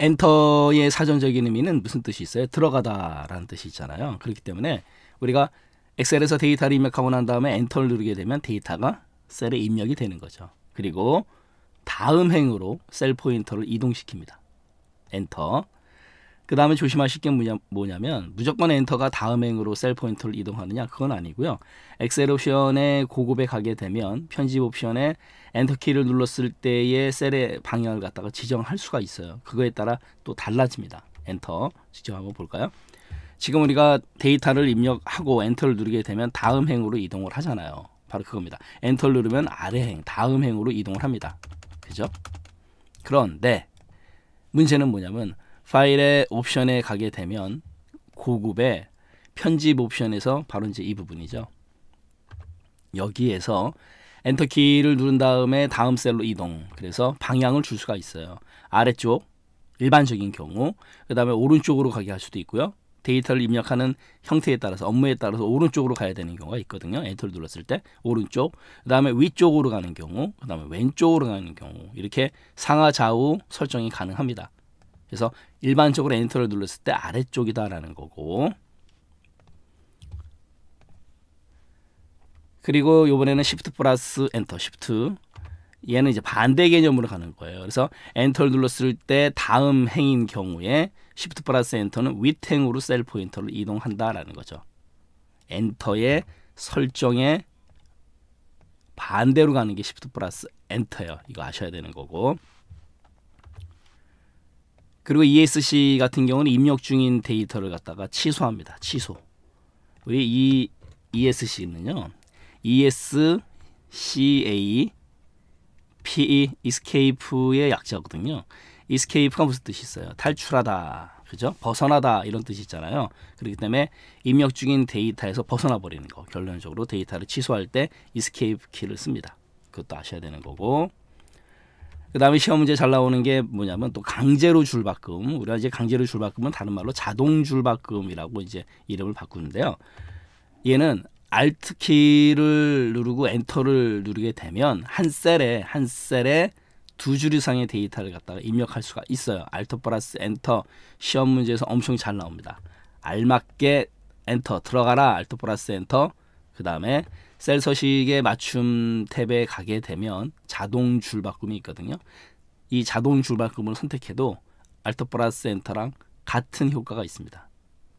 엔터의 사전적인 의미는 무슨 뜻이 있어요? 들어가다라는 뜻이 있잖아요. 그렇기 때문에 우리가 엑셀에서 데이터를 입력하고 난 다음에 엔터를 누르게 되면 데이터가 셀에 입력이 되는 거죠. 그리고 다음 행으로 셀 포인터를 이동시킵니다. 엔터. 그 다음에 조심하실 게 뭐냐, 뭐냐면 무조건 엔터가 다음 행으로 셀 포인트를 이동하느냐 그건 아니고요. 엑셀 옵션에 고급에 가게 되면 편집 옵션에 엔터 키를 눌렀을 때의 셀의 방향을 갖다가 지정할 수가 있어요. 그거에 따라 또 달라집니다. 엔터 지정 한번 볼까요? 지금 우리가 데이터를 입력하고 엔터를 누르게 되면 다음 행으로 이동을 하잖아요. 바로 그겁니다. 엔터를 누르면 아래 행, 다음 행으로 이동을 합니다. 그죠? 그런데 문제는 뭐냐면 파일의 옵션에 가게 되면 고급의 편집 옵션에서 바로 이제 이 부분이죠. 여기에서 엔터 키를 누른 다음에 다음 셀로 이동. 그래서 방향을 줄 수가 있어요. 아래쪽 일반적인 경우, 그 다음에 오른쪽으로 가게 할 수도 있고요. 데이터를 입력하는 형태에 따라서 업무에 따라서 오른쪽으로 가야 되는 경우가 있거든요. 엔터를 눌렀을 때 오른쪽, 그 다음에 위쪽으로 가는 경우, 그 다음에 왼쪽으로 가는 경우 이렇게 상하 좌우 설정이 가능합니다. 그래서 일반적으로 엔터를 눌렀을 때 아래쪽이다라는 거고 그리고 이번에는 시프트 플러스 엔터 시프트 얘는 이제 반대 개념으로 가는 거예요. 그래서 엔터를 눌렀을 때 다음 행인 경우에 시프트 플러스 엔터는 윗행으로 셀 포인터로 이동한다라는 거죠. 엔터의 설정에 반대로 가는 게 시프트 플러스 엔터예요. 이거 아셔야 되는 거고 그리고 ESC 같은 경우는 입력 중인 데이터를 갖다가 취소합니다. 취소. 우리 이 ESC는요. ESCA PE escape의 약자거든요. escape가 무슨 뜻이 있어요? 탈출하다. 그죠? 벗어나다 이런 뜻이 있잖아요. 그렇기 때문에 입력 중인 데이터에서 벗어나 버리는 거. 결론적으로 데이터를 취소할 때 escape 키를 씁니다. 그것도 아셔야 되는 거고. 그다음에 시험 문제 잘 나오는 게 뭐냐면 또 강제로 줄바꿈. 우리가 이제 강제로 줄바꿈은 다른 말로 자동 줄바꿈이라고 이제 이름을 바꾸는데요. 얘는 알트 키를 누르고 엔터를 누르게 되면 한 셀에 한 셀에 두 줄 이상의 데이터를 갖다가 입력할 수가 있어요. 알 l 플러스 엔터 시험 문제에서 엄청 잘 나옵니다. 알맞게 엔터 들어가라 알 l 플러스 엔터 그 다음에 셀 서식에 맞춤 탭에 가게 되면 자동 줄바꿈이 있거든요. 이 자동 줄바꿈을 선택해도 알터 플러스 엔터랑 같은 효과가 있습니다.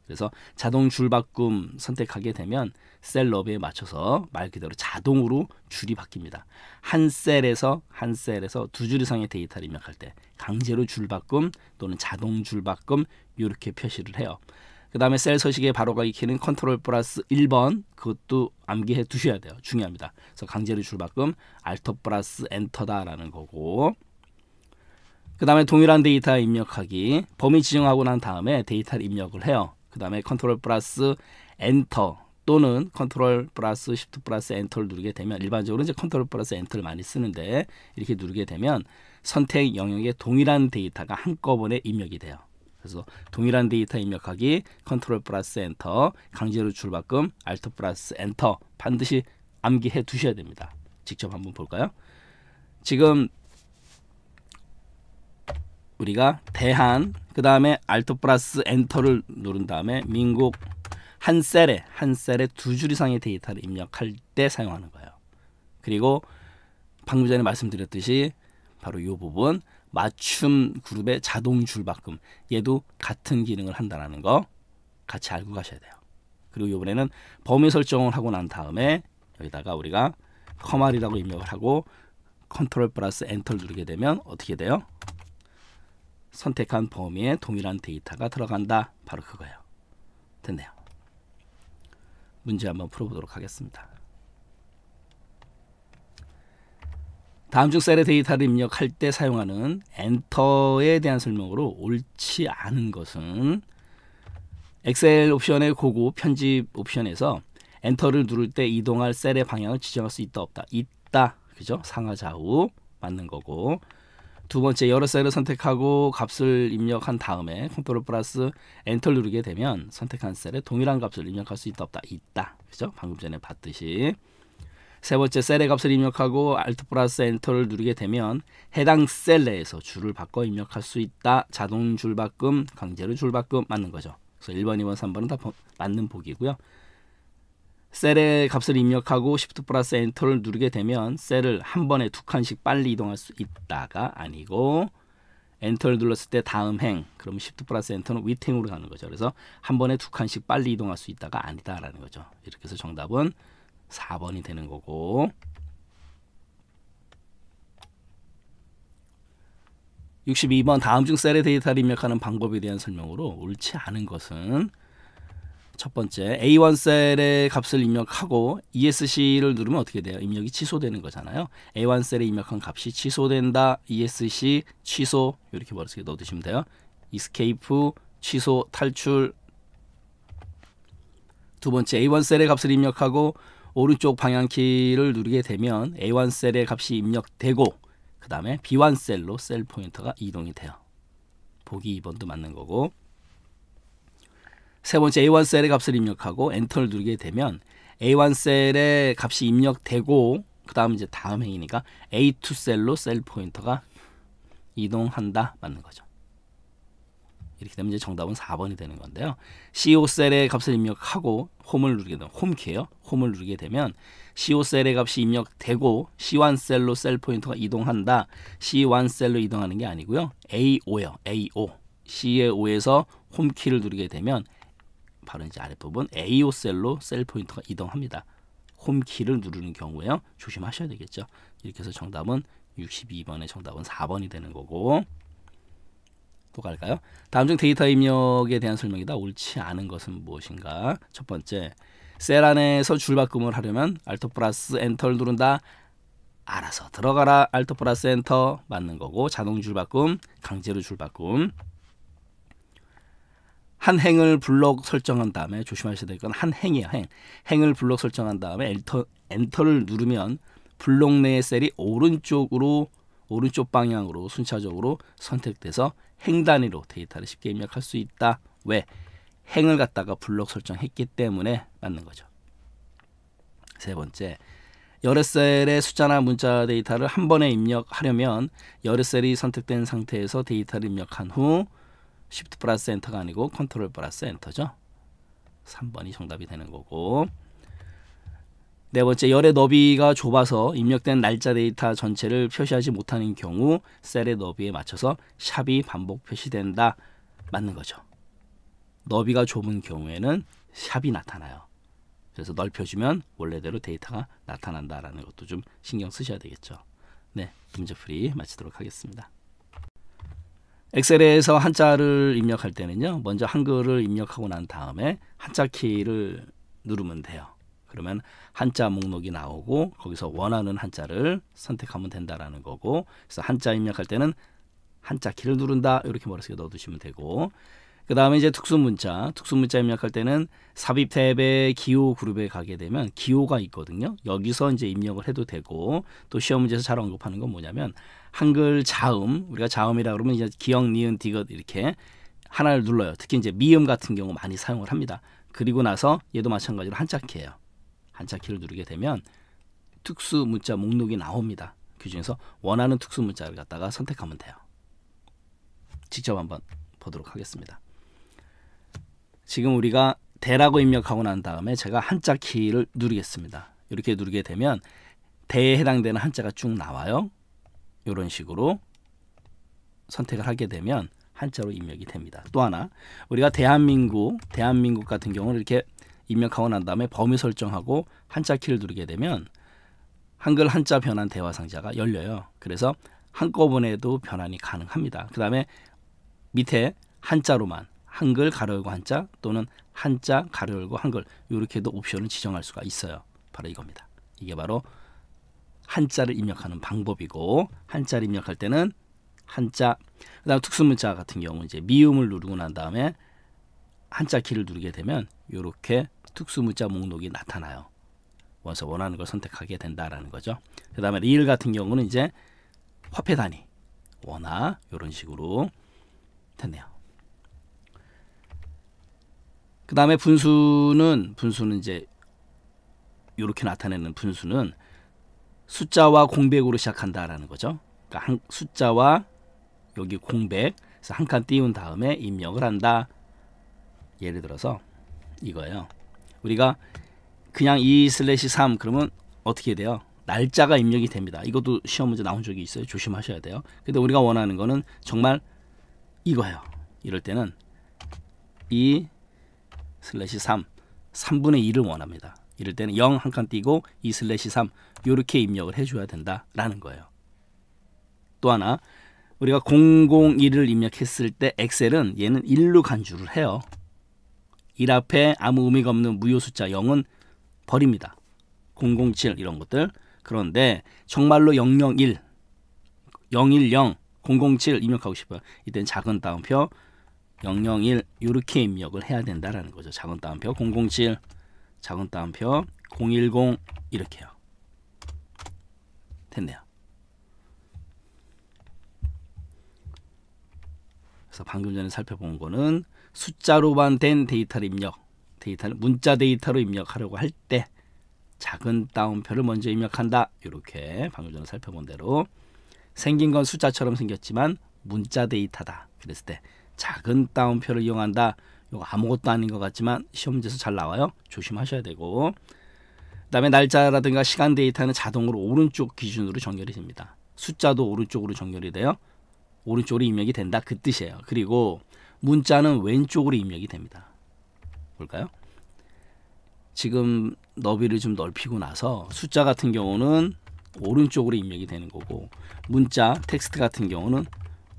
그래서 자동 줄바꿈 선택하게 되면 셀 너비에 맞춰서 말 그대로 자동으로 줄이 바뀝니다. 한 셀에서 한 셀에서 두 줄 이상의 데이터를 입력할 때 강제로 줄바꿈 또는 자동 줄바꿈 이렇게 표시를 해요. 그 다음에 셀서식에 바로가 기히는 컨트롤 플러스 1번 그것도 암기해 두셔야 돼요. 중요합니다. 그래서 강제로 줄바꿈 알터 플러스 엔터다라는 거고 그 다음에 동일한 데이터 입력하기 범위 지정하고 난 다음에 데이터를 입력을 해요. 그 다음에 컨트롤 플러스 엔터 또는 컨트롤 플러스 시프트 플러스 엔터를 누르게 되면 일반적으로 이제 컨트롤 플러스 엔터를 많이 쓰는데 이렇게 누르게 되면 선택 영역에 동일한 데이터가 한꺼번에 입력이 돼요. 그래서 동일한 데이터 입력하기 컨트롤 플러스 엔터 강제로 출바꿈 알트 플러스 엔터 반드시 암기해 두셔야 됩니다. 직접 한번 볼까요? 지금 우리가 대한 그 다음에 알트 플러스 엔터를 누른 다음에 민국 한 셀에 한 셀에 두 줄 이상의 데이터를 입력할 때 사용하는 거예요. 그리고 방금 전에 말씀드렸듯이 바로 이 부분 맞춤 그룹의 자동 줄바꿈 얘도 같은 기능을 한다라는 거 같이 알고 가셔야 돼요. 그리고 이번에는 범위 설정을 하고 난 다음에 여기다가 우리가 커말이라고 입력을 하고 컨트롤 플러스 엔터를 누르게 되면 어떻게 돼요? 선택한 범위에 동일한 데이터가 들어간다. 바로 그거예요. 됐네요. 문제 한번 풀어보도록 하겠습니다. 다음 주 셀의 데이터를 입력할 때 사용하는 엔터에 대한 설명으로 옳지 않은 것은 엑셀 옵션의 고고 편집 옵션에서 엔터를 누를 때 이동할 셀의 방향을 지정할 수 있다 없다 있다 그죠 상하 좌우 맞는 거고 두 번째 여러 셀을 선택하고 값을 입력한 다음에 컨트롤 플러스 엔터를 누르게 되면 선택한 셀에 동일한 값을 입력할 수 있다 없다 있다 그죠 방금 전에 봤듯이 세 번째 셀의 값을 입력하고 Alt 플러스 엔터를 누르게 되면 해당 셀 내에서 줄을 바꿔 입력할 수 있다. 자동 줄바꿈, 강제로 줄바꿈 맞는 거죠. 그래서 1번, 2번, 3번은 다 맞는 보기고요. 셀의 값을 입력하고 Shift 플러스 엔터를 누르게 되면 셀을 한 번에 두 칸씩 빨리 이동할 수 있다가 아니고 엔터를 눌렀을 때 다음 행 그럼 Shift 플러스 엔터는 윗행으로 가는 거죠. 그래서 한 번에 두 칸씩 빨리 이동할 수 있다가 아니다라는 거죠. 이렇게 해서 정답은 4번이 되는 거고 6 2번 다음 중 셀의 데이터를 입력하는 방법에 대한 설명으로 옳지 않은 것은 첫 번째 A1 셀의 값을 입력하고 ESC를 누르면 어떻게 돼요? 입력이 취소되는 거잖아요. A1 셀에 입력한 값이 취소된다. ESC 취소 이렇게 머릿속에 넣어두시면 돼요. escape 취소 탈출 두 번째 A1 셀의 값을 입력하고 오른쪽 방향키를 누르게 되면 A1 셀의 값이 입력되고 그 다음에 B1 셀로 셀 포인터가 이동이 돼요. 보기 2번도 맞는 거고 세 번째 A1 셀의 값을 입력하고 엔터를 누르게 되면 A1 셀의 값이 입력되고 그 다음 이제 다음 행이니까 A2 셀로 셀 포인터가 이동한다 맞는 거죠. 이렇게 되면 이제 정답은 4번이 되는 건데요. CO셀의 값을 입력하고 홈을 누르게 되면 홈키예요. 홈을 누르게 되면 CO셀의 값이 입력되고 C1셀로 셀 포인터가 이동한다. C1셀로 이동하는 게 아니고요. a 5요 A5. C의 에서 홈키를 누르게 되면 바로 이제 아랫부분 A5셀로 셀 포인터가 이동합니다. 홈키를 누르는 경우에요. 조심하셔야 되겠죠. 이렇게 해서 정답은 62번의 정답은 4번이 되는 거고 또 갈까요? 다음 중 데이터 입력에 대한 설명이다. 옳지 않은 것은 무엇인가? 첫 번째, 셀 안에서 줄바꿈을 하려면 알토 플러스 엔터를 누른다. 알아서 들어가라. 알토 플러스 엔터 맞는 거고 자동 줄바꿈, 강제로 줄바꿈. 한 행을 블록 설정한 다음에 조심하셔야 될 건 한 행이야 행. 행을 블록 설정한 다음에 엔터, 엔터를 누르면 블록 내의 셀이 오른쪽으로 오른쪽 방향으로 순차적으로 선택돼서 행 단위로 데이터를 쉽게 입력할 수 있다. 왜? 행을 갖다가 블록 설정했기 때문에 맞는 거죠. 세 번째, 열러 셀의 숫자나 문자 데이터를 한 번에 입력하려면 열러 셀이 선택된 상태에서 데이터를 입력한 후 Shift 플러스 엔터가 아니고 컨트롤 플러스 엔터죠. 3번이 정답이 되는 거고 네 번째 열의 너비가 좁아서 입력된 날짜 데이터 전체를 표시하지 못하는 경우 셀의 너비에 맞춰서 샵이 반복 표시된다. 맞는 거죠. 너비가 좁은 경우에는 샵이 나타나요. 그래서 넓혀주면 원래대로 데이터가 나타난다라는 것도 좀 신경 쓰셔야 되겠죠. 네, 문제풀이 마치도록 하겠습니다. 엑셀에서 한자를 입력할 때는요. 먼저 한글을 입력하고 난 다음에 한자 키를 누르면 돼요. 그러면 한자 목록이 나오고 거기서 원하는 한자를 선택하면 된다라는 거고 그래서 한자 입력할 때는 한자 키를 누른다 이렇게 머릿속에 넣어두시면 되고 그 다음에 이제 특수문자 특수문자 입력할 때는 삽입 탭에 기호 그룹에 가게 되면 기호가 있거든요 여기서 이제 입력을 해도 되고 또 시험 문제에서 잘 언급하는 건 뭐냐면 한글 자음 우리가 자음이라 그러면 이제 기역 니은 디귿 이렇게 하나를 눌러요 특히 이제 미음 같은 경우 많이 사용을 합니다 그리고 나서 얘도 마찬가지로 한자 키예요 한차키를 누르게 되면 특수 문자 목록이 나옵니다. 그 중에서 원하는 특수 문자를 갖다가 선택하면 돼요. 직접 한번 보도록 하겠습니다. 지금 우리가 대라고 입력하고 난 다음에 제가 한자 키를 누르겠습니다. 이렇게 누르게 되면 대에 해당되는 한자가 쭉 나와요. 이런 식으로 선택을 하게 되면 한자로 입력이 됩니다. 또 하나 우리가 대한민국 대한민국 같은 경우는 이렇게 입력하고 난 다음에 범위 설정하고 한자 키를 누르게 되면 한글 한자 변환 대화 상자가 열려요. 그래서 한꺼번에도 변환이 가능합니다. 그 다음에 밑에 한자로만 한글 가로 열고 한자 또는 한자 가로 열고 한글 이렇게도 옵션을 지정할 수가 있어요. 바로 이겁니다. 이게 바로 한자를 입력하는 방법이고 한자를 입력할 때는 한자 그다음 특수문자 같은 경우 이제 미음을 누르고 난 다음에 한자 키를 누르게 되면 이렇게 특수 문자 목록이 나타나요. 원서 원하는 걸 선택하게 된다라는 거죠. 그 다음에 리을 같은 경우는 이제 화폐 단위, 원화 이런 식으로 됐네요. 그 다음에 분수는 분수는 이제 이렇게 나타내는 분수는 숫자와 공백으로 시작한다라는 거죠. 그러니까 한, 숫자와 여기 공백 한 칸 띄운 다음에 입력을 한다. 예를 들어서 이거예요. 우리가 그냥 2 슬래시 3 그러면 어떻게 돼요? 날짜가 입력이 됩니다. 이것도 시험 문제 나온 적이 있어요. 조심하셔야 돼요. 근데 우리가 원하는 거는 정말 이거예요. 이럴 때는 2 슬래시 3 3분의 2를 원합니다. 이럴 때는 0 한 칸 띄고 2 슬래시 3 이렇게 입력을 해줘야 된다라는 거예요. 또 하나 우리가 001을 입력했을 때 엑셀은 얘는 1로 간주를 해요. 일 앞에 아무 의미가 없는 무효 숫자 0은 버립니다. 007 이런 것들. 그런데 정말로 001, 010, 007 입력하고 싶어요. 이땐 작은 따옴표 001 이렇게 입력을 해야 된다라는 거죠. 작은 따옴표 007 작은 따옴표 010 이렇게요. 됐네요. 그래서 방금 전에 살펴본 거는 숫자로만 된 데이터를 입력, 데이터를 문자 데이터로 입력하려고 할 때 작은 따옴표를 먼저 입력한다. 이렇게 방금 전에 살펴본 대로 생긴 건 숫자처럼 생겼지만 문자 데이터다. 그랬을 때 작은 따옴표를 이용한다. 이거 아무것도 아닌 것 같지만 시험지에서 잘 나와요. 조심하셔야 되고 그 다음에 날짜라든가 시간 데이터는 자동으로 오른쪽 기준으로 정렬이 됩니다. 숫자도 오른쪽으로 정렬이 돼요. 오른쪽으로 입력이 된다 그 뜻이에요. 그리고 문자는 왼쪽으로 입력이 됩니다. 볼까요? 지금 너비를 좀 넓히고 나서 숫자 같은 경우는 오른쪽으로 입력이 되는 거고 문자 텍스트 같은 경우는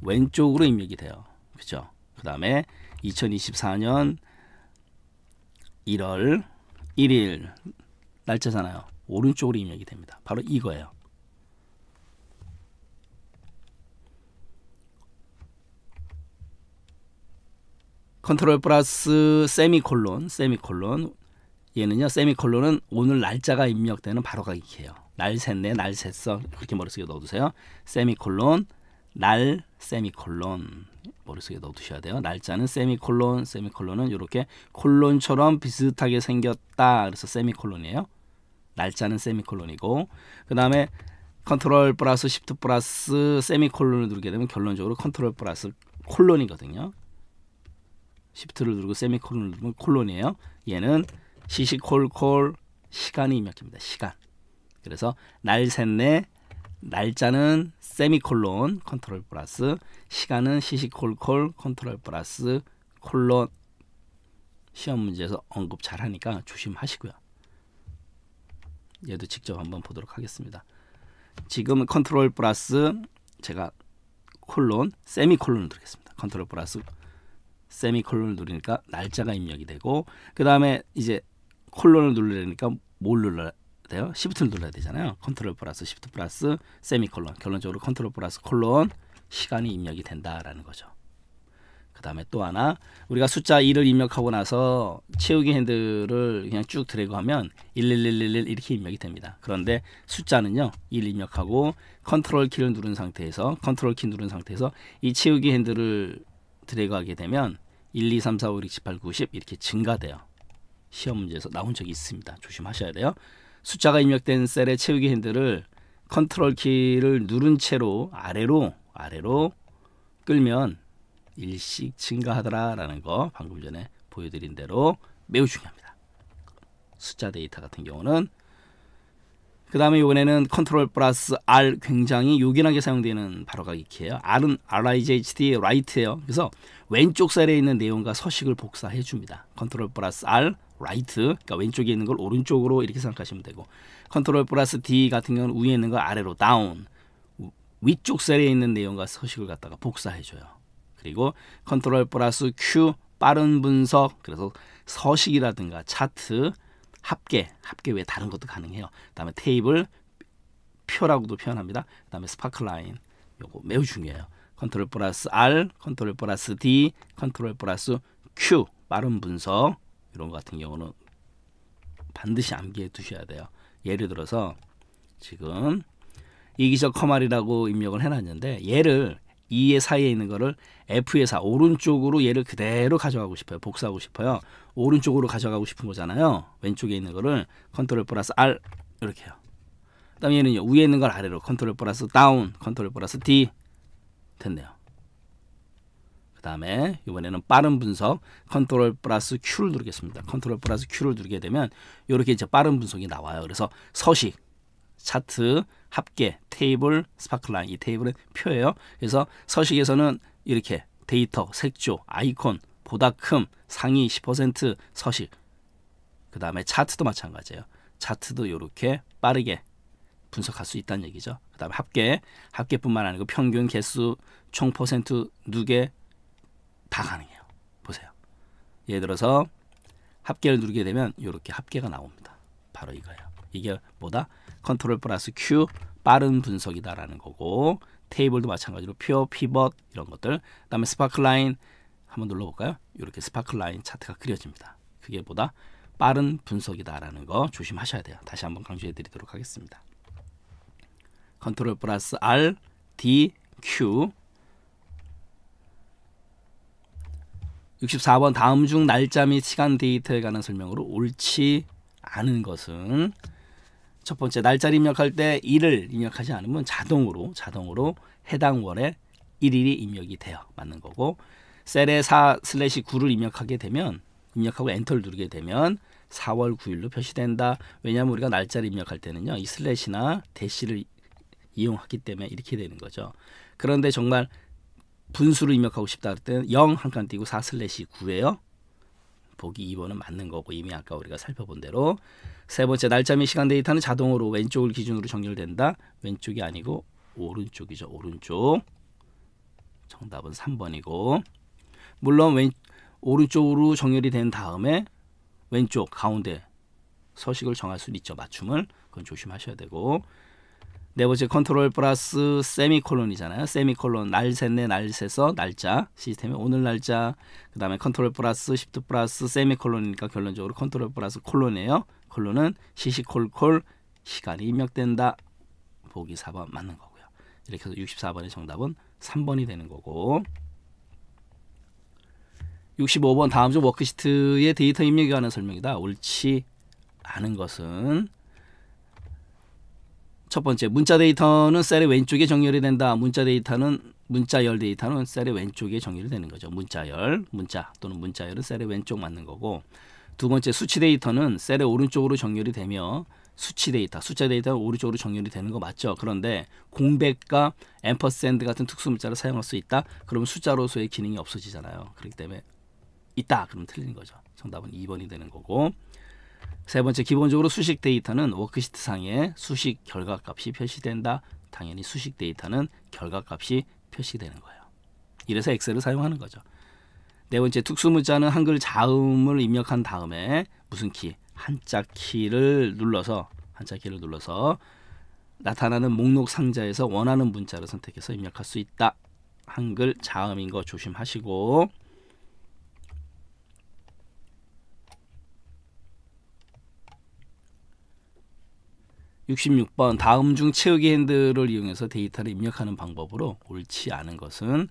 왼쪽으로 입력이 돼요. 그죠? 그 다음에 2024년 1월 1일 날짜잖아요. 오른쪽으로 입력이 됩니다. 바로 이거예요. 컨트롤 플러스 세미콜론 세미콜론 얘는요 세미콜론은 오늘 날짜가 입력되는 바로가기예요. 날 샜네 날 샜어 그렇게 머릿속에 넣어두세요. 세미콜론 날 세미콜론 머릿속에 넣어두셔야 돼요. 날짜는 세미콜론 세미콜론은 이렇게 콜론처럼 비슷하게 생겼다 그래서 세미콜론이에요. 날짜는 세미콜론이고 그 다음에 컨트롤 플러스 시프트 플러스 세미콜론을 누르게 되면 결론적으로 컨트롤 플러스 콜론이거든요. 시프트를 누르고 세미콜론을 누르면 콜론이에요. 얘는 시시콜콜 시간이 입력입니다. 시간. 그래서 날 셋네 날짜는 세미콜론 컨트롤 플러스 시간은 시시콜콜 컨트롤 플러스 콜론 시험 문제에서 언급 잘하니까 조심하시고요. 얘도 직접 한번 보도록 하겠습니다. 지금 컨트롤 플러스 제가 콜론 세미콜론을 누르겠습니다. 컨트롤 플러스 세미콜론을 누르니까 날짜가 입력이 되고 그 다음에 이제 콜론을 누르려니까 뭘 눌러야 돼요? 시프트를 눌러야 되잖아요. 컨트롤 플러스 시프트 플러스 세미콜론 결론적으로 컨트롤 플러스 콜론 시간이 입력이 된다라는 거죠. 그 다음에 또 하나 우리가 숫자 2를 입력하고 나서 채우기 핸들을 그냥 쭉 드래그 하면 11111 이렇게 입력이 됩니다. 그런데 숫자는요. 1 입력하고 컨트롤 키를 누른 상태에서 컨트롤 키 누른 상태에서 이 채우기 핸들을 드래그 하게 되면 1, 2, 3, 4, 5, 6, 7, 8, 9, 10 이렇게 증가돼요. 시험 문제에서 나온 적이 있습니다. 조심하셔야 돼요. 숫자가 입력된 셀의 채우기 핸들을 컨트롤 키를 누른 채로 아래로 아래로 끌면 일씩 증가하더라라는 거 방금 전에 보여드린 대로 매우 중요합니다. 숫자 데이터 같은 경우는 그 다음에 이번에는 컨트롤 플러스 R 굉장히 요긴하게 사용되는 발어가 익히예요. R은 RIGHT의 r i g h 예요 그래서 왼쪽 셀에 있는 내용과 서식을 복사해 줍니다. 컨트롤 플러스 R, 라이트 그러니까 왼쪽에 있는 걸 오른쪽으로 이렇게 생각하시면 되고 컨트롤 플러스 D 같은 경우는 위에 있는 걸 아래로 다운 위쪽 셀에 있는 내용과 서식을 갖다가 복사해 줘요. 그리고 컨트롤 플러스 Q 빠른 분석 그래서 서식이라든가 차트 합계, 합계 외에 다른 것도 가능해요. 그다음에 테이블 표라고도 표현합니다. 그다음에 스파클라인 요거 매우 중요해요. 컨트롤 플러스 R, 컨트롤 플러스 D, 컨트롤 플러스 Q 빠른 분석 이런 것 같은 경우는 반드시 암기해 두셔야 돼요. 예를 들어서 지금 이기적 커말이라고 입력을 해놨는데 얘를 2의 사이에 있는 거를 F의 사 오른쪽으로 얘를 그대로 가져가고 싶어요. 복사하고 싶어요. 오른쪽으로 가져가고 싶은 거잖아요. 왼쪽에 있는 거를 컨트롤 플러스 R 이렇게요. 그다음에 얘는 위에 있는 걸 아래로 컨트롤 플러스 다운 컨트롤 플러스 D 됐네요. 그다음에 이번에는 빠른 분석 컨트롤 플러스 Q를 누르겠습니다. 컨트롤 플러스 Q를 누르게 되면 이렇게 이제 빠른 분석이 나와요. 그래서 서식 차트, 합계, 테이블, 스파클라인 이 테이블은 표예요. 그래서 서식에서는 이렇게 데이터, 색조, 아이콘, 보다큼, 상위 10% 서식 그 다음에 차트도 마찬가지예요. 차트도 이렇게 빠르게 분석할 수 있다는 얘기죠. 그 다음에 합계, 합계뿐만 아니고 평균 개수, 총 퍼센트 누개다 가능해요. 보세요. 예를 들어서 합계를 누르게 되면 이렇게 합계가 나옵니다. 바로 이거예요. 이게 뭐다? 컨트롤 플러스 Q 빠른 분석이다라는 거고 테이블도 마찬가지로 퓨어 피벗 이런 것들 그다음에 스파클라인 한번 눌러볼까요? 이렇게 스파클라인 차트가 그려집니다. 그게 보다 빠른 분석이다라는 거 조심하셔야 돼요. 다시 한번 강조해 드리도록 하겠습니다. 컨트롤 플러스 R, D, Q 64번 다음 중 날짜 및 시간 데이터에 관한 설명으로 옳지 않은 것은 첫 번째 날짜를 입력할 때 일을 입력하지 않으면 자동으로 자동으로 해당 월에 일일이 입력이 돼요. 맞는 거고 셀에 4 슬래시 9를 입력하게 되면 입력하고 엔터를 누르게 되면 4월 9일로 표시된다. 왜냐하면 우리가 날짜를 입력할 때는요. 이 슬래시나 대시를 이용하기 때문에 이렇게 되는 거죠. 그런데 정말 분수를 입력하고 싶다 할 때는 0 한 칸 띄고 4 슬래시 9에요 보기 2번은 맞는 거고 이미 아까 우리가 살펴본 대로 세 번째 날짜및 시간 데이터는 자동으로 왼쪽을 기준으로 정렬된다. 왼쪽이 아니고 오른쪽이죠. 오른쪽. 정답은 3번이고 물론 왼 오른쪽으로 정렬이 된 다음에 왼쪽 가운데 서식을 정할 수 있죠. 맞춤을 그건 조심하셔야 되고 네 번째 컨트롤 플러스 세미콜론이잖아요. 세미콜론 날 샜네 날 세서 날짜 시스템에 오늘 날짜 그 다음에 컨트롤 플러스 시프트 플러스 세미콜론이니까 결론적으로 컨트롤 플러스 콜론이에요. 콜로는 시시콜콜 시간이 입력된다. 보기 4번 맞는 거고요. 이렇게 해서 64번의 정답은 3번이 되는 거고 65번 다음 주 워크시트의 데이터 입력에 관한 설명이다. 옳지 않은 것은 첫 번째 문자 데이터는 셀의 왼쪽에 정렬이 된다. 문자 데이터는 문자열 데이터는 셀의 왼쪽에 정렬이 되는 거죠. 문자열, 문자 또는 문자열은 셀의 왼쪽 맞는 거고 두 번째 수치 데이터는 셀의 오른쪽으로 정렬이 되며 수치 데이터, 숫자 데이터가 오른쪽으로 정렬이 되는 거 맞죠? 그런데 공백과 앰퍼센드 같은 특수 문자를 사용할 수 있다? 그러면 숫자로서의 기능이 없어지잖아요. 그렇기 때문에 있다 그러면 틀린 거죠. 정답은 2번이 되는 거고 세 번째 기본적으로 수식 데이터는 워크시트 상에 수식 결과값이 표시된다. 당연히 수식 데이터는 결과값이 표시되는 거예요. 이래서 엑셀을 사용하는 거죠. 네 번째 특수문자는 한글 자음을 입력한 다음에 무슨 키? 한자 키를 눌러서 한자 키를 눌러서 나타나는 목록 상자에서 원하는 문자를 선택해서 입력할 수 있다. 한글 자음인 거 조심하시고 6 6번 다음 중 채우기 핸들을 이용해서 데이터를 입력하는 방법으로 옳지 않은 것은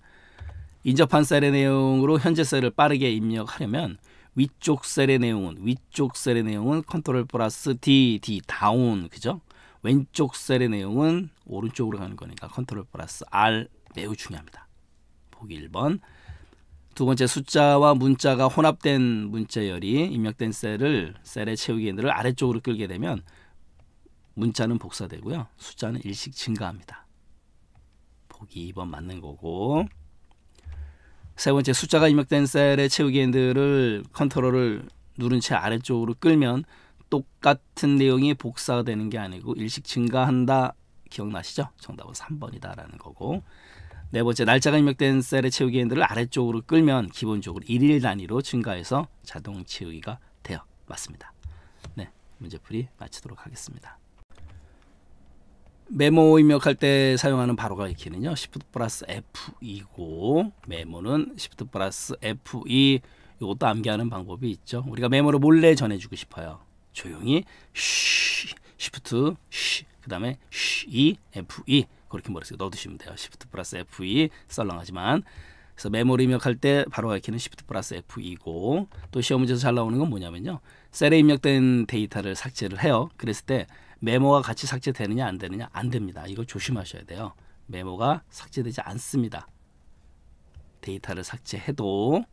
인접한 셀의 내용으로 현재 셀을 빠르게 입력하려면 위쪽 셀의 내용은 위쪽 셀의 내용은 컨트롤 플러스 D, D 다운 그죠? 왼쪽 셀의 내용은 오른쪽으로 가는 거니까 컨트롤 플러스 R 매우 중요합니다. 보기 1번 두 번째 숫자와 문자가 혼합된 문자열이 입력된 셀을 셀의 채우기 핸들을 아래쪽으로 끌게 되면 문자는 복사되고요. 숫자는 일식 증가합니다. 보기 2번 맞는 거고 세 번째 숫자가 입력된 셀의 채우기 핸들을 컨트롤을 누른 채 아래쪽으로 끌면 똑같은 내용이 복사 되는 게 아니고 일식 증가한다 기억나시죠? 정답은 3번이다라는 거고 네 번째 날짜가 입력된 셀의 채우기 핸들을 아래쪽으로 끌면 기본적으로 일일 단위로 증가해서 자동 채우기가 돼요. 맞습니다. 네, 문제풀이 마치도록 하겠습니다. 메모 입력할 때 사용하는 바로가 키는요. Shift 플러스 F2고 메모는 Shift 플러스 F2 e 이것도 암기하는 방법이 있죠. 우리가 메모를 몰래 전해주고 싶어요. 조용히 쉬, Shift 쉬, 그 다음에 쉬, e, F2 e 그렇게 머릿속에 넣어두시면 돼요. Shift 플러스 F2 썰렁하지만 그래서 메모 입력할 때 바로 가키는 Shift 플러스 F2고 또 시험 문제에서 잘 나오는 건 뭐냐면요. 셀에 입력된 데이터를 삭제를 해요. 그랬을 때 메모가 같이 삭제되느냐 안 되느냐 안 됩니다. 이걸 조심하셔야 돼요. 메모가 삭제되지 않습니다. 데이터를 삭제해도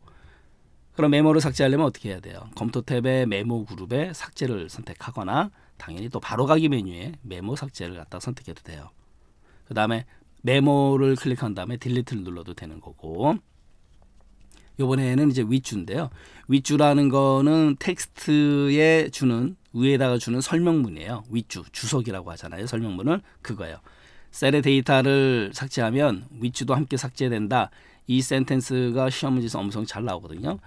그럼 메모를 삭제하려면 어떻게 해야 돼요? 검토 탭에 메모 그룹에 삭제를 선택하거나 당연히 또 바로가기 메뉴에 메모 삭제를 갖다 선택해도 돼요. 그 다음에 메모를 클릭한 다음에 딜리트를 눌러도 되는 거고 요번에는 이제 위주인데요위주라는 거는 텍스트에 주는 위에다가 주는 설명문이에요. 위주 주석이라고 하잖아요. 설명문은 그거예요. 셀의 데이터를 삭제하면 위주도 함께 삭제된다. 이 센텐스가 시험 문제에서 엄청 잘 나오거든요.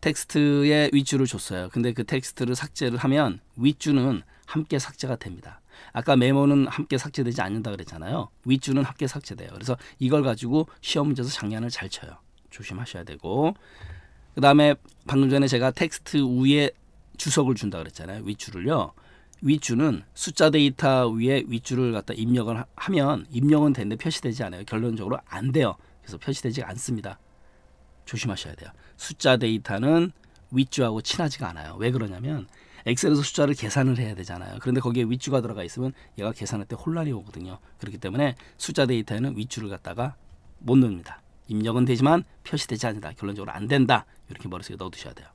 텍스트에 위주를 줬어요. 근데 그 텍스트를 삭제를 하면 위주는 함께 삭제가 됩니다. 아까 메모는 함께 삭제되지 않는다 그랬잖아요. 위주는 함께 삭제돼요. 그래서 이걸 가지고 시험 문제에서 장난을 잘 쳐요. 조심하셔야 되고 그 다음에 방금 전에 제가 텍스트 위에 주석을 준다 그랬잖아요. 위주를요. 위주는 숫자 데이터 위에 위주를 갖다 입력을 하, 하면 입력은 되는데 표시되지 않아요. 결론적으로 안 돼요. 그래서 표시되지 않습니다. 조심하셔야 돼요. 숫자 데이터는 위주하고 친하지가 않아요. 왜 그러냐면 엑셀에서 숫자를 계산을 해야 되잖아요. 그런데 거기에 위주가 들어가 있으면 얘가 계산할 때 혼란이 오거든요. 그렇기 때문에 숫자 데이터에는 위주를 갖다가 못 넣습니다. 입력은 되지만 표시되지 않는다. 결론적으로 안 된다. 이렇게 머릿속에 넣어두셔야 돼요.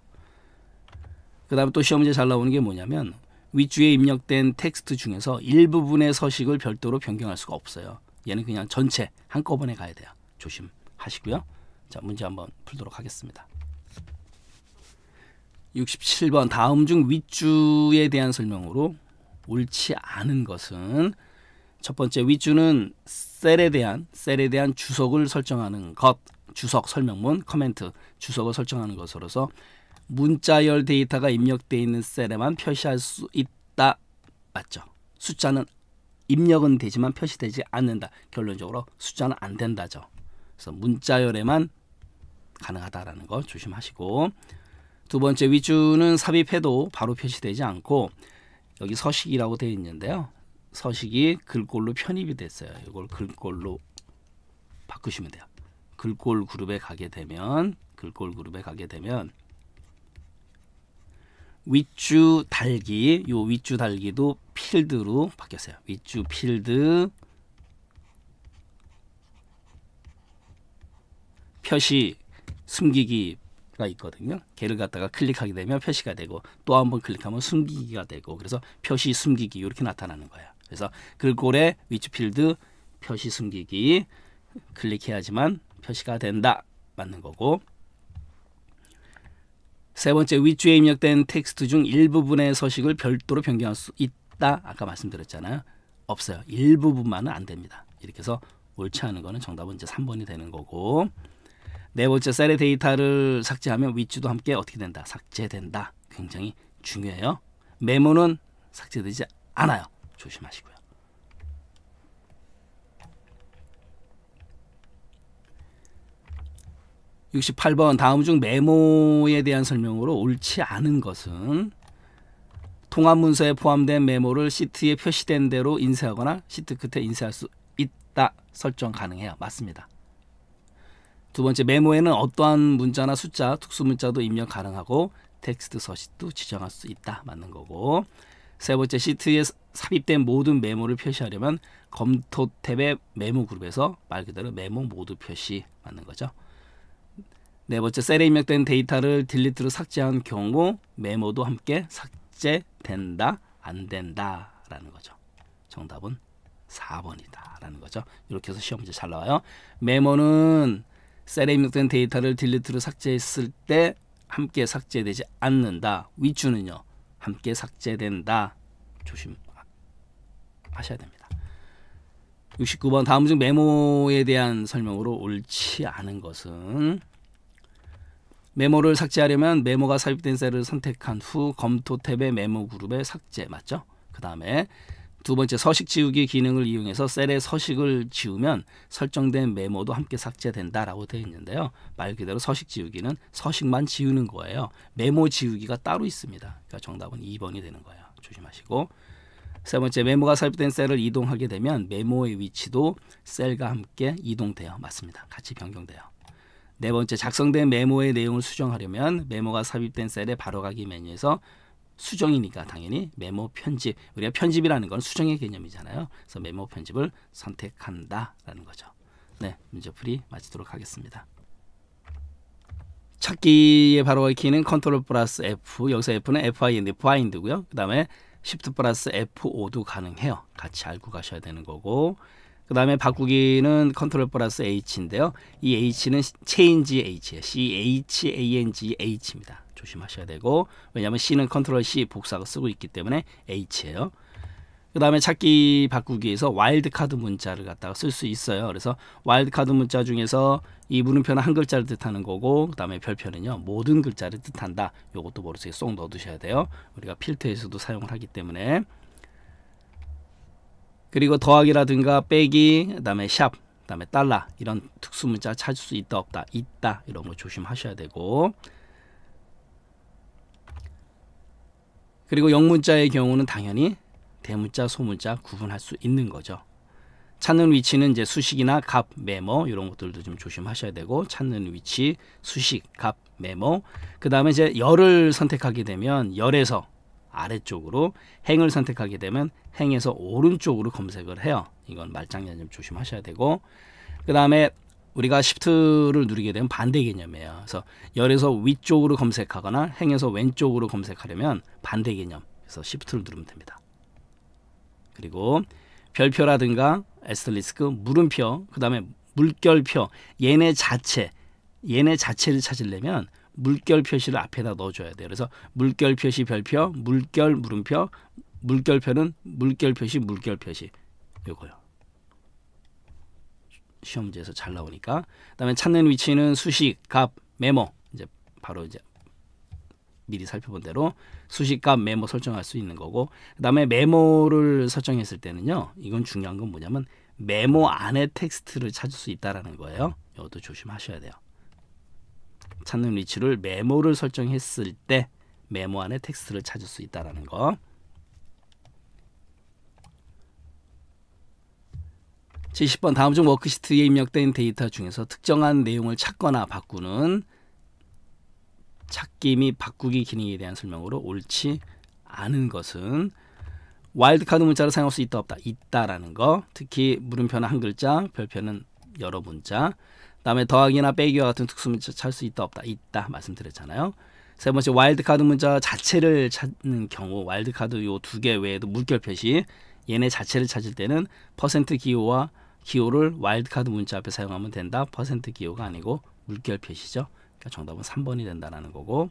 그다음에 또 시험 문제 잘 나오는 게 뭐냐면 위주에 입력된 텍스트 중에서 일부분의 서식을 별도로 변경할 수가 없어요. 얘는 그냥 전체 한꺼번에 가야 돼요. 조심하시고요. 자, 문제 한번 풀도록 하겠습니다. 67번 다음 중 윗주에 대한 설명으로 옳지 않은 것은 첫 번째 윗주는 셀에 대한 셀에 대한 주석을 설정하는 것 주석 설명문 커멘트 주석을 설정하는 것으로서 문자열 데이터가 입력되어 있는 셀에만 표시할 수 있다. 맞죠? 숫자는 입력은 되지만 표시되지 않는다. 결론적으로 숫자는 안 된다죠. 그래서 문자열에만 가능하다라는 거 조심하시고 두 번째 위주는 삽입해도 바로 표시되지 않고 여기 서식이라고 되어 있는데요. 서식이 글꼴로 편입이 됐어요. 이걸 글꼴로 바꾸시면 돼요. 글꼴 그룹에 가게 되면 글꼴 그룹에 가게 되면 위주 달기 요 윗주 달기도 필드로 바뀌었어요. 위주 필드 표시 숨기기가 있거든요. 걔를 갖다가 클릭하게 되면 표시가 되고 또 한 번 클릭하면 숨기기가 되고 그래서 표시 숨기기 이렇게 나타나는 거예요. 그래서 글꼴에 위치 필드 표시 숨기기 클릭해야지만 표시가 된다 맞는 거고 세 번째 위주에 입력된 텍스트 중 일부분의 서식을 별도로 변경할 수 있다. 아까 말씀드렸잖아요. 없어요. 일부분만은 안 됩니다. 이렇게 해서 옳지 않은 거는 정답은 이제 3번이 되는 거고 네 번째 셀의 데이터를 삭제하면 위줄도 함께 어떻게 된다? 삭제된다. 굉장히 중요해요. 메모는 삭제되지 않아요. 조심하시고요. 68번 다음 중 메모에 대한 설명으로 옳지 않은 것은 통합 문서에 포함된 메모를 시트에 표시된 대로 인쇄하거나 시트 끝에 인쇄할 수 있다 설정 가능해요. 맞습니다. 두 번째 메모에는 어떠한 문자나 숫자, 특수 문자도 입력 가능하고 텍스트 서식도 지정할 수 있다. 맞는 거고 세 번째 시트에 삽입된 모든 메모를 표시하려면 검토 탭의 메모 그룹에서 말 그대로 메모 모두 표시 맞는 거죠. 네 번째 셀에 입력된 데이터를 딜리트로 삭제한 경우 메모도 함께 삭제된다 안 된다라는 거죠. 정답은 4번이다라는 거죠. 이렇게 해서 시험 문제 잘 나와요. 메모는 셀에 입력된 데이터를 딜리트로 삭제했을 때 함께 삭제되지 않는다. 위주는요. 함께 삭제된다. 조심하셔야 됩니다. 69번 다음 중 메모에 대한 설명으로 옳지 않은 것은 메모를 삭제하려면 메모가 삽입된 셀을 선택한 후 검토 탭의 메모 그룹에 삭제 맞죠? 그 다음에 두 번째 서식 지우기 기능을 이용해서 셀에 서식을 지우면 설정된 메모도 함께 삭제된다라고 되어 있는데요. 말 그대로 서식 지우기는 서식만 지우는 거예요. 메모 지우기가 따로 있습니다. 그러니까 정답은 2번이 되는 거예요. 조심하시고 세 번째 메모가 삽입된 셀을 이동하게 되면 메모의 위치도 셀과 함께 이동돼요. 맞습니다. 같이 변경돼요. 네 번째 작성된 메모의 내용을 수정하려면 메모가 삽입된 셀의 바로가기 메뉴에서 수정이니까 당연히 메모 편집 우리가 편집이라는 건 수정의 개념이잖아요. 그래서 메모 편집을 선택한다라는 거죠. 네, 문제풀이 마치도록 하겠습니다. 찾기에 바로 키는 컨트롤 플러스 F 여기서 F는 FIND, find고요. 그 다음에 Shift 플러스 F5도 가능해요. 같이 알고 가셔야 되는 거고 그 다음에 바꾸기는 컨트롤 플러스 H인데요. 이 H는 체인지 H예요. CHANGH입니다. 조심하셔야 되고 왜냐하면 C는 컨트롤 C 복사가 쓰고 있기 때문에 H예요. 그 다음에 찾기 바꾸기에서 와일드카드 문자를 갖다가 쓸 수 있어요. 그래서 와일드카드 문자 중에서 이 물음표는 한 글자를 뜻하는 거고 그 다음에 별표는요. 모든 글자를 뜻한다. 요것도 머릿속에 쏙 넣어두셔야 돼요. 우리가 필터에서도 사용을 하기 때문에 그리고 더하기라든가 빼기, 그다음에 샵, 그다음에 달러 이런 특수 문자 찾을 수 있다 없다, 있다 이런 거 조심하셔야 되고 그리고 영문자의 경우는 당연히 대문자, 소문자 구분할 수 있는 거죠. 찾는 위치는 이제 수식이나 값, 메모 이런 것들도 좀 조심하셔야 되고 찾는 위치, 수식, 값, 메모 그 다음에 이제 열을 선택하게 되면 열에서 아래쪽으로 행을 선택하게 되면 행에서 오른쪽으로 검색을 해요. 이건 말장난 좀 조심하셔야 되고 그 다음에 우리가 시프트를 누르게 되면 반대 개념이에요. 그래서 열에서 위쪽으로 검색하거나 행에서 왼쪽으로 검색하려면 반대 개념. 그래서 시프트를 누르면 됩니다. 그리고 별표라든가 에스텔리스크 물음표, 그 다음에 물결표, 얘네 자체, 얘네 자체를 찾으려면 물결 표시를 앞에다 넣어줘야 돼요. 그래서 물결 표시 별표, 물결 물음표, 물결표는 물결 표시, 물결 표시 요거요. 시험 지에서잘 나오니까. 그다음에 찾는 위치는 수식, 값, 메모 이제 바로 이제 미리 살펴본 대로 수식값 메모 설정할 수 있는 거고 그다음에 메모를 설정했을 때는요 이건 중요한 건 뭐냐면 메모 안에 텍스트를 찾을 수 있다라는 거예요 이것도 조심하셔야 돼요 찾는 위치를 메모를 설정했을 때 메모 안에 텍스트를 찾을 수 있다라는 거. 7 0번 다음 중 워크시트에 입력된 데이터 중에서 특정한 내용을 찾거나 바꾸는 찾기 및 바꾸기 기능에 대한 설명으로 옳지 않은 것은 와일드카드 문자를 사용할 수 있다 없다 있다라는 거 특히 물음표는 한 글자 별표는 여러 문자 다음에 더하기나 빼기와 같은 특수 문자 찾을 수 있다 없다 있다 말씀드렸잖아요. 세 번째 와일드카드 문자 자체를 찾는 경우 와일드카드 요 두 개 외에도 물결 표시 얘네 자체를 찾을 때는 퍼센트 기호와 기호를 와일드카드 문자 앞에 사용하면 된다. 퍼센트 기호가 아니고 물결 표시죠. 그러니까 정답은 3번이 된다라는 거고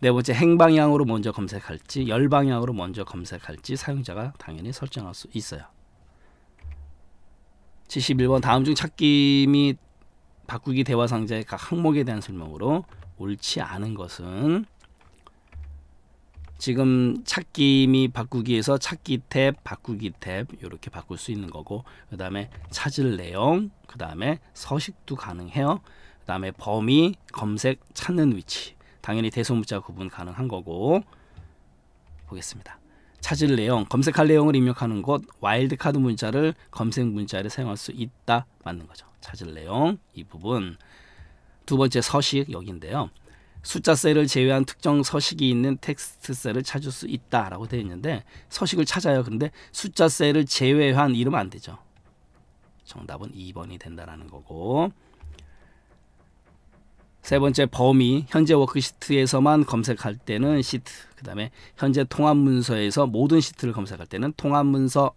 네 번째 행방향으로 먼저 검색할지 열방향으로 먼저 검색할지 사용자가 당연히 설정할 수 있어요. 71번 다음 중 찾기 및 바꾸기 대화 상자의 각 항목에 대한 설명으로 옳지 않은 것은 지금 찾기 및 바꾸기에서 찾기 탭, 바꾸기 탭 이렇게 바꿀 수 있는 거고 그 다음에 찾을 내용, 그 다음에 서식도 가능해요. 그 다음에 범위, 검색, 찾는 위치 당연히 대소문자 구분 가능한 거고 보겠습니다. 찾을 내용, 검색할 내용을 입력하는 곳 와일드카드 문자를 검색 문자를 사용할 수 있다. 맞는 거죠. 찾을 내용 이 부분. 두 번째 서식 여기인데요. 숫자 셀을 제외한 특정 서식이 있는 텍스트 셀을 찾을 수 있다라고 되어 있는데 서식을 찾아요. 그런데 숫자 셀을 제외한 이름 안 되죠. 정답은 2번이 된다라는 거고 세 번째 범위 현재 워크시트에서만 검색할 때는 시트 그다음에 현재 통합 문서에서 모든 시트를 검색할 때는 통합 문서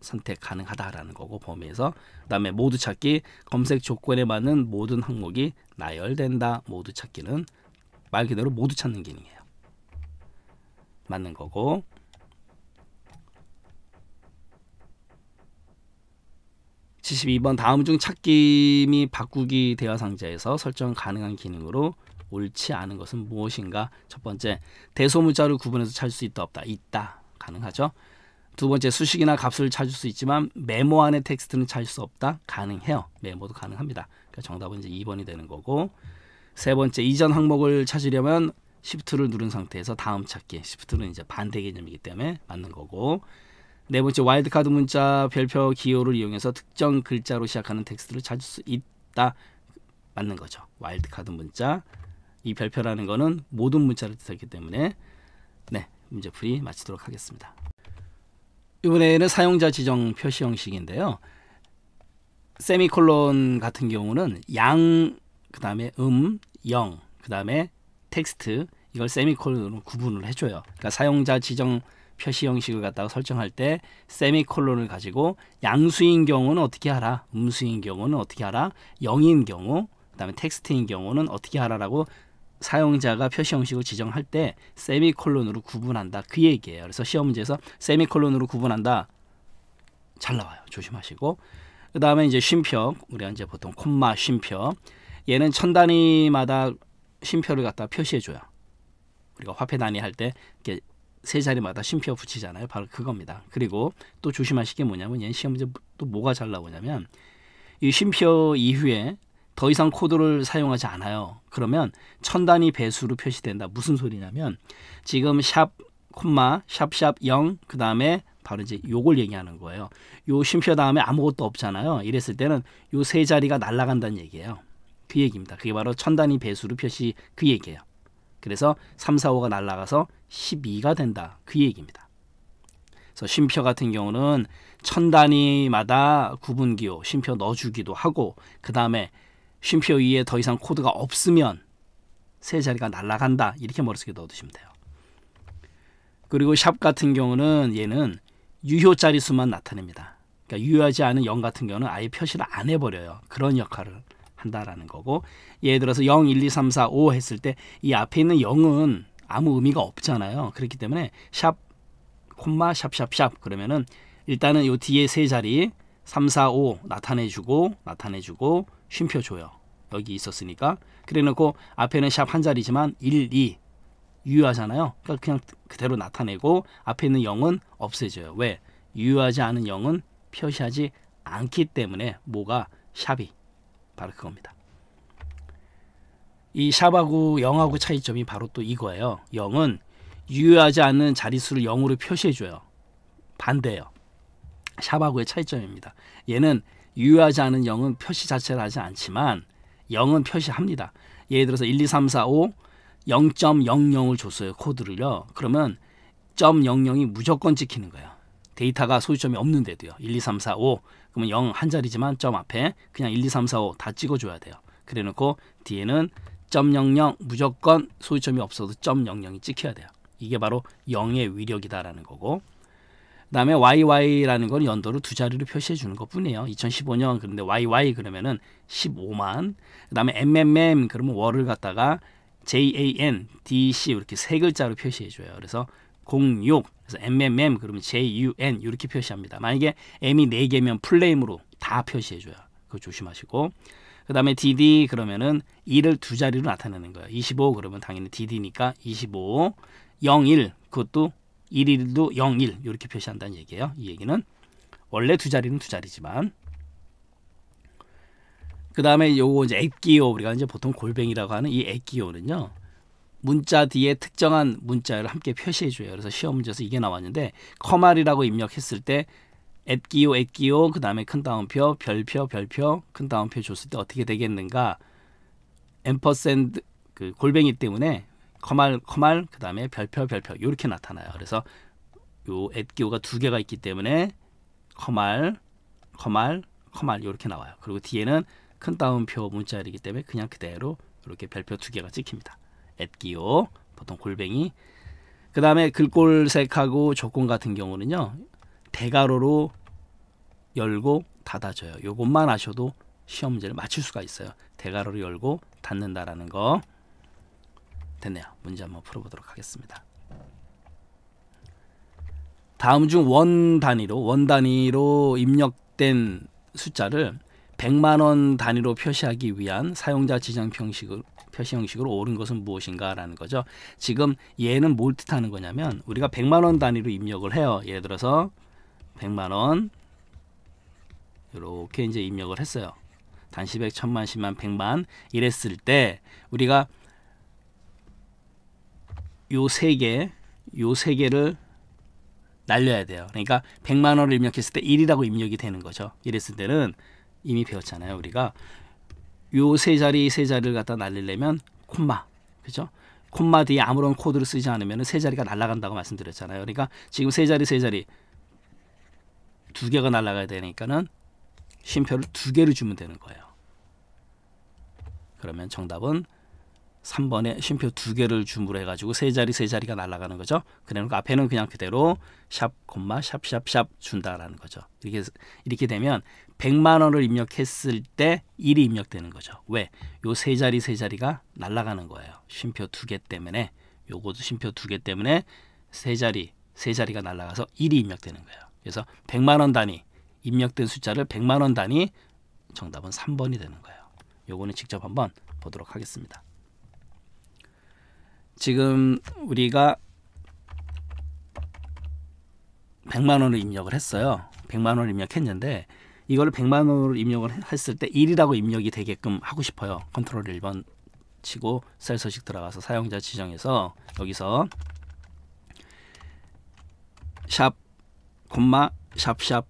선택 가능하다라는 거고 범위에서 그다음에 모두 찾기 검색 조건에 맞는 모든 항목이 나열된다 모두 찾기는 말 그대로 모두 찾는 기능이에요 맞는 거고 72번 다음 중찾기및 바꾸기 대화 상자에서 설정 가능한 기능으로 옳지 않은 것은 무엇인가? 첫 번째, 대소문자를 구분해서 찾을 수 있다 없다. 있다. 가능하죠. 두 번째, 수식이나 값을 찾을 수 있지만 메모 안에 텍스트는 찾을 수 없다. 가능해요. 메모도 가능합니다. 그러니까 정답은 이제 2번이 되는 거고. 세 번째, 이전 항목을 찾으려면 시프트를 누른 상태에서 다음 찾기. 시프트는 이제 반대 개념이기 때문에 맞는 거고. 네 번째 와일드카드 문자 별표 기호를 이용해서 특정 글자로 시작하는 텍스트를 찾을 수 있다. 맞는 거죠. 와일드카드 문자 이 별표라는 거는 모든 문자를 뜻하기 때문에 네 문제풀이 마치도록 하겠습니다. 이번에는 사용자 지정 표시 형식인데요. 세미콜론 같은 경우는 양, 그 다음에 음, 영, 그 다음에 텍스트 이걸 세미콜론으로 구분을 해줘요. 그러니까 사용자 지정 표시 형식을 갖다가 설정할 때 세미콜론을 가지고 양수인 경우는 어떻게 하라 음수인 경우는 어떻게 하라 영인 경우 그 다음에 텍스트인 경우는 어떻게 하라라고 사용자가 표시 형식을 지정할 때 세미콜론으로 구분한다 그 얘기예요 그래서 시험 문제에서 세미콜론으로 구분한다 잘 나와요 조심하시고 그 다음에 이제 쉼표 우리가 이제 보통 콤마 쉼표 얘는 천 단위마다 쉼표를 갖다 표시해줘요 우리가 화폐 단위 할 때 이렇게 세 자리마다 쉼표 붙이잖아요. 바로 그겁니다. 그리고 또조심하시게 뭐냐면 얘 시험 문제 또 뭐가 잘 나오냐면 이 쉼표 이후에 더 이상 코드를 사용하지 않아요. 그러면 천 단위 배수로 표시된다. 무슨 소리냐면 지금 샵 콤마 샵샵 0 그다음에 바로 이제 요걸 얘기하는 거예요. 요 쉼표 다음에 아무것도 없잖아요. 이랬을 때는 요 세 자리가 날라간다는 얘기예요. 그 얘기입니다. 그게 바로 천 단위 배수로 표시 그 얘기예요. 그래서 3, 4, 5가 날라가서 12가 된다. 그 얘기입니다. 그래서 쉼표 같은 경우는 천 단위마다 구분기호, 쉼표 넣어주기도 하고 그 다음에 쉼표 위에 더 이상 코드가 없으면 세 자리가 날라간다. 이렇게 머릿속에 넣어두시면 돼요. 그리고 샵 같은 경우는 얘는 유효 자리 수만 나타냅니다. 그러니까 유효하지 않은 0 같은 경우는 아예 표시를 안 해버려요. 그런 역할을 한다라는 거고 예를 들어서 0, 1, 2, 3, 4, 5 했을 때 이 앞에 있는 0은 아무 의미가 없잖아요. 그렇기 때문에 샵 콤마 샵샵샵 그러면은 일단은 요 뒤에 세 자리 3, 4, 5 나타내주고 나타내주고 쉼표 줘요. 여기 있었으니까 그래놓고 앞에는 샵 한 자리지만 1, 2 유효하잖아요. 그러니까 그냥 그대로 나타내고 앞에 있는 0은 없애줘요. 왜? 유효하지 않은 0은 표시하지 않기 때문에 뭐가 샵이 바로 그겁니다. 이 샵하고 0하고 차이점이 바로 또 이거예요. 0은 유효하지 않은 자릿수를 0으로 표시해줘요. 반대예요. 샵하고의 차이점입니다. 얘는 유효하지 않은 0은 표시 자체를 하지 않지만 0은 표시합니다. 예를 들어서 1, 2, 3, 4, 5 0.00을 줬어요. 코드를요. 그러면 0 0이 무조건 찍히는 거예요. 데이터가 소유점이 없는데도요. 1, 2, 3, 4, 5 그러면 0한 자리지만 점 앞에 그냥 1, 2, 3, 4, 5 다 찍어줘야 돼요. 그래놓고 뒤에는 .00 무조건 소유점이 없어도 .00이 찍혀야 돼요. 이게 바로 0의 위력이다라는 거고 그 다음에 YY라는 건 연도를 두 자리로 표시해 주는 것 뿐이에요. 2015년 그런데 YY 그러면은 15만 그 다음에 MMM 그러면 월을 갖다가 JAN, DC 이렇게 세 글자로 표시해 줘요. 그래서 공욕 그래서 MMM 그러면 JUN 이렇게 표시합니다. 만약에 M이 4개면 플레임으로 다 표시해줘요. 그거 조심하시고 그 다음에 DD 그러면은 2를 두 자리로 나타내는 거예요. 25 그러면 당연히 DD니까 25 01 그것도 11도 01 이렇게 표시한다는 얘기예요. 이 얘기는 원래 두 자리는 두 자리지만 그 다음에 요거 이제 액기호 우리가 이제 보통 골뱅이라고 하는 이 액기호는요. 문자 뒤에 특정한 문자를 함께 표시해 줘요. 그래서 시험 문제에서 이게 나왔는데 커말이라고 입력했을 때 앱기호 앱기호 그다음에 큰 따옴표 별표 별표 큰 따옴표 줬을 때 어떻게 되겠는가? 앰퍼센드 그 골뱅이 때문에 커말 커말 그다음에 별표 별표 이렇게 나타나요. 그래서 요 앱기호가 두 개가 있기 때문에 커말 커말 커말 이렇게 나와요. 그리고 뒤에는 큰 따옴표 문자열이기 때문에 그냥 그대로 이렇게 별표 두 개가 찍힙니다. 앱기요 보통 골뱅이 그 다음에 글꼴색하고 조건 같은 경우는요 대괄호로 열고 닫아줘요 요것만 아셔도 시험 문제를 맞출 수가 있어요 대괄호로 열고 닫는다라는 거 됐네요 문제 한번 풀어보도록 하겠습니다 다음 중 원 단위로 원 단위로 입력된 숫자를 100만 원 단위로 표시하기 위한 사용자 지정 형식을 표시 형식으로 오른 것은 무엇인가라는 거죠. 지금 얘는 뭘 뜻하는 거냐면 우리가 100만 원 단위로 입력을 해요. 예를 들어서 100만 원 이렇게 이제 입력을 했어요. 단시백, 천만, 십만, 백만 이랬을 때 우리가 요 세 개, 요 세 개를 날려야 돼요. 그러니까 100만 원을 입력했을 때 1이라고 입력이 되는 거죠. 이랬을 때는 이미 배웠잖아요. 우리가 요세 자리 세 자리를 갖다 날리려면 콤마 그죠? 콤마 뒤에 아무런 코드를 쓰지 않으면 세 자리가 날아간다고 말씀드렸잖아요. 그러니까 지금 세 자리 세 자리 두 개가 날아가야 되니까는 쉼표를 두 개를 주면 되는 거예요. 그러면 정답은 3번에 쉼표 두 개를 줌으로 해가지고 세 자리 세 자리가 날아가는 거죠. 그래놓고 그러니까 앞에는 그냥 그대로 샵 콤마 샵샵샵 준다라는 거죠. 이렇게 이렇게 되면 100만 원을 입력했을 때 1이 입력되는 거죠. 왜? 요 세 자리 세 자리가 날아가는 거예요. 쉼표 두 개 때문에 요것도 쉼표 두 개 때문에 세 자리 세 자리가 날아가서 1이 입력되는 거예요. 그래서 100만 원 단위 입력된 숫자를 100만 원 단위 정답은 3번이 되는 거예요. 요거는 직접 한번 보도록 하겠습니다. 지금 우리가 100만 원을 입력을 했어요. 100만 원을 입력했는데 이걸 100만 원을 입력을 했을 때 1이라고 입력이 되게끔 하고 싶어요. 컨트롤 1번 치고 셀 서식 들어가서 사용자 지정해서 여기서 샵 콤마 샵샵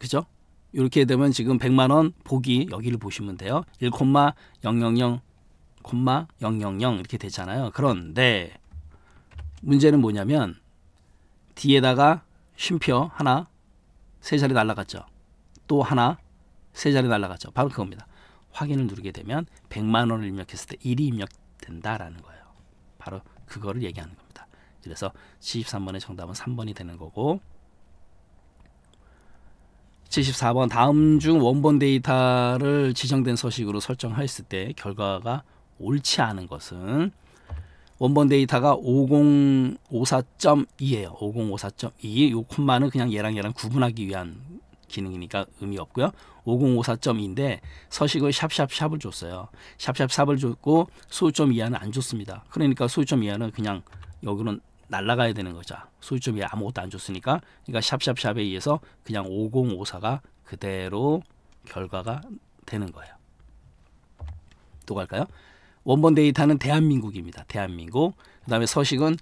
그죠? 이렇게 되면 지금 100만 원 보기 여기를 보시면 돼요. 1 0마0 0 0 콤마 000 이렇게 되잖아요. 그런데 문제는 뭐냐면 뒤에다가 쉼표 하나 세 자리 날라갔죠. 또 하나 세 자리 날라갔죠. 바로 그겁니다. 확인을 누르게 되면 100만 원을 입력했을 때 1이 입력된다라는 거예요. 바로 그거를 얘기하는 겁니다. 그래서 73번의 정답은 3번이 되는 거고 74번 다음 중 원본 데이터를 지정된 서식으로 설정했을 때 결과가 옳지 않은 것은 원본 데이터가 5054.2예요. 5054.2. 이 콤마는 그냥 얘랑 얘랑 구분하기 위한 기능이니까 의미 없고요. 5054.2인데 서식을 샵샵샵을 줬어요. 샵샵샵을 줬고 소유점 이하는 안 줬습니다. 그러니까 소유점 이하는 그냥 여기는 날라가야 되는 거죠. 소유점 이하 아무것도 안 줬으니까 그러니까 샵샵샵에 의해서 그냥 5054가 그대로 결과가 되는 거예요. 또 갈까요? 원본 데이터는 대한민국입니다. 대한민국. 그다음에 서식은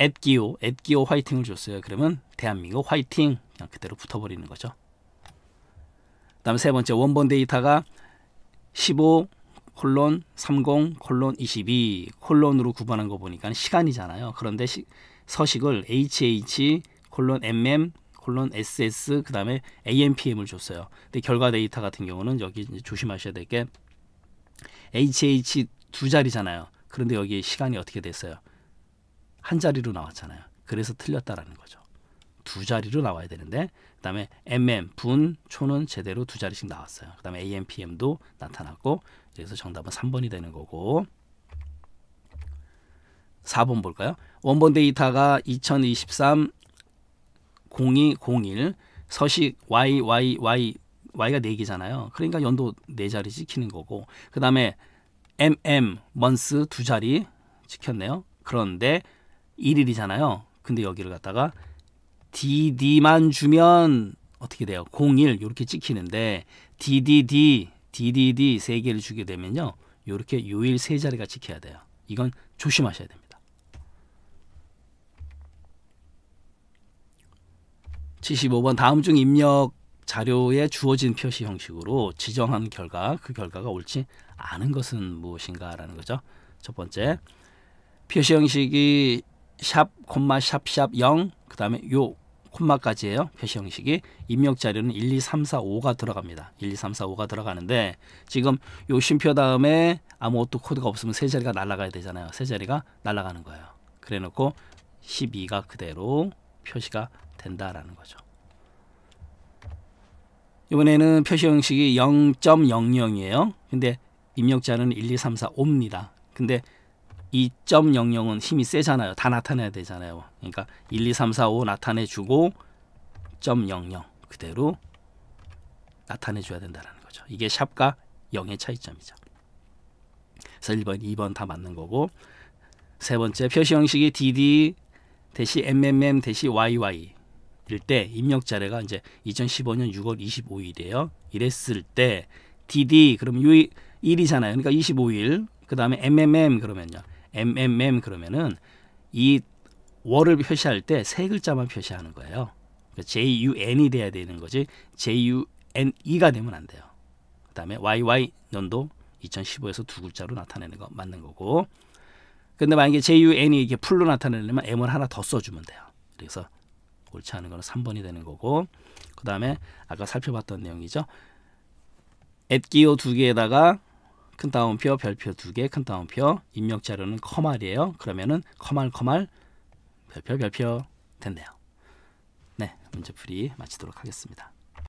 앱기오앱기오 화이팅을 줬어요. 그러면 대한민국 화이팅 그냥 그대로 붙어버리는 거죠. 그다음 세 번째 원본 데이터가 15 콜론 30 콜론 22 콜론으로 구분한 거 보니까 시간이잖아요. 그런데 시, 서식을 HH 콜론 MM 콜론 SS 그 다음에 AMPM을 줬어요. 근데 결과 데이터 같은 경우는 여기 조심하셔야 될 게 HH 두 자리잖아요. 그런데 여기 시간이 어떻게 됐어요? 한 자리로 나왔잖아요. 그래서 틀렸다라는 거죠. 두 자리로 나와야 되는데 그다음에 mm 분 초는 제대로 두 자리씩 나왔어요. 그다음에 am pm도 나타났고 그래서 정답은 3번이 되는 거고 4번 볼까요? 원본 데이터가 2023 0201 서식 y y y y가 4개잖아요. 그러니까 연도 4자리 찍히는 거고 그 다음에 mm 먼스 두 자리 찍혔네요. 그런데 1일이잖아요. 근데 여기를 갖다가 dd만 주면 어떻게 돼요? 01 이렇게 찍히는데 ddd ddd 세 개를 주게 되면요. 이렇게 요일 세 자리가 찍혀야 돼요. 이건 조심하셔야 됩니다. 75번 다음 중 입력 자료에 주어진 표시 형식으로 지정한 결과 그 결과가 옳지 않은 것은 무엇인가라는 거죠. 첫 번째 표시 형식이 샵 콤마 샵샵 0 그다음에 요 콤마까지예요. 표시 형식이 입력 자료는 1, 2, 3, 4, 5가 들어갑니다. 1, 2, 3, 4, 5가 들어가는데 지금 요 쉼표 다음에 아무것도 코드가 없으면 세 자리가 날아가야 되잖아요. 세 자리가 날아가는 거예요. 그래놓고 12가 그대로 표시가 된다라는 거죠. 이번에는 표시 형식이 0.00이에요. 근데 입력자는 1, 2, 3, 4, 5니다 근데 2.00은 힘이 세잖아요. 다 나타내야 되잖아요. 그러니까 1, 2, 3, 4, 5 나타내주고 0.00 그대로 나타내줘야 된다는 거죠. 이게 샵과 0의 차이점이죠. 그래서 1번, 2번 다 맞는 거고 세 번째 표시 형식이 DD MMM YY 때 입력 자료가 이제 2015년 6월 25일이에요. 이랬을 때 DD 그럼 요 1이잖아요. 그러니까 25일 그 다음에 MMM 그러면요. MMM 그러면은 이 월을 표시할 때 세 글자만 표시하는 거예요. 그러니까 JUN이 돼야 되는 거지 JUNE가 되면 안 돼요. 그 다음에 YY 년도 2015에서 두 글자로 나타내는 거 맞는 거고 근데 만약에 JUN이 이게 풀로 나타내려면 M을 하나 더 써주면 돼요. 그래서 옳지 않은 거는 3번이 되는 거고 그 다음에 아까 살펴봤던 내용이죠. 앳기호 두 개에다가 큰 따옴표, 별표 두 개, 큰 따옴표, 입력 자료는 커말이에요. 그러면은 커말, 커말, 별표, 별표 된대요. 네, 문제풀이 마치도록 하겠습니다.